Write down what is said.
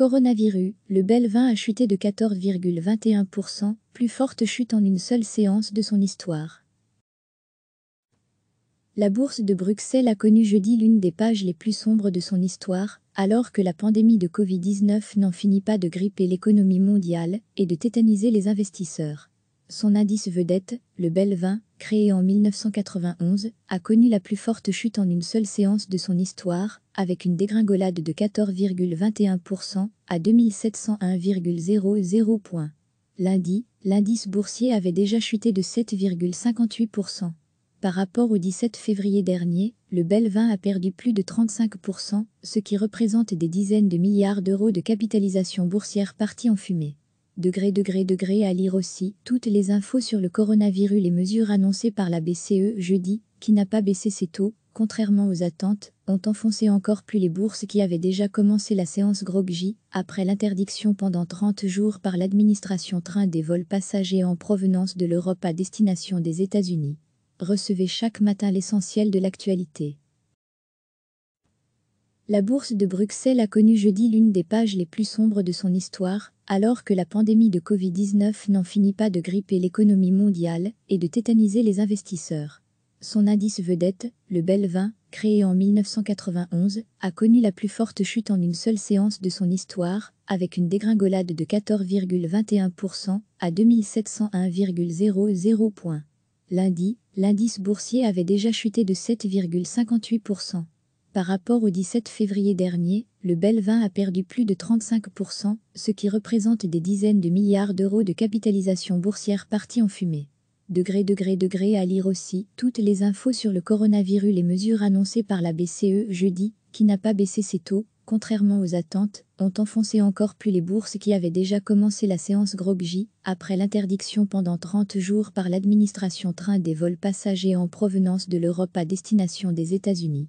Coronavirus, le bel vin a chuté de 14,21%, plus forte chute en une seule séance de son histoire. La bourse de Bruxelles a connu jeudi l'une des pages les plus sombres de son histoire, alors que la pandémie de Covid-19 n'en finit pas de gripper l'économie mondiale et de tétaniser les investisseurs. Son indice vedette, le Belvin, créé en 1991, a connu la plus forte chute en une seule séance de son histoire, avec une dégringolade de 14,21% à 2701,00 points. Lundi, l'indice boursier avait déjà chuté de 7,58%. Par rapport au 17 février dernier, le Belvin a perdu plus de 35%, ce qui représente des dizaines de milliards d'euros de capitalisation boursière partie en fumée. Degré, degré, degré à lire aussi toutes les infos sur le coronavirus, les mesures annoncées par la BCE jeudi, qui n'a pas baissé ses taux, contrairement aux attentes, ont enfoncé encore plus les bourses qui avaient déjà commencé la séance groggy, après l'interdiction pendant 30 jours par l'administration train des vols passagers en provenance de l'Europe à destination des États-Unis. Recevez chaque matin l'essentiel de l'actualité. La bourse de Bruxelles a connu jeudi l'une des pages les plus sombres de son histoire, alors que la pandémie de Covid-19 n'en finit pas de gripper l'économie mondiale et de tétaniser les investisseurs. Son indice vedette, le Belvin, créé en 1991, a connu la plus forte chute en une seule séance de son histoire, avec une dégringolade de 14,21% à 2701,00 points. Lundi, l'indice boursier avait déjà chuté de 7,58%. Par rapport au 17 février dernier, le Belvin a perdu plus de 35%, ce qui représente des dizaines de milliards d'euros de capitalisation boursière partie en fumée. Degré, degré, degré à lire aussi toutes les infos sur le coronavirus, les mesures annoncées par la BCE jeudi, qui n'a pas baissé ses taux, contrairement aux attentes, ont enfoncé encore plus les bourses qui avaient déjà commencé la séance groggy, après l'interdiction pendant 30 jours par l'administration train des vols passagers en provenance de l'Europe à destination des États-Unis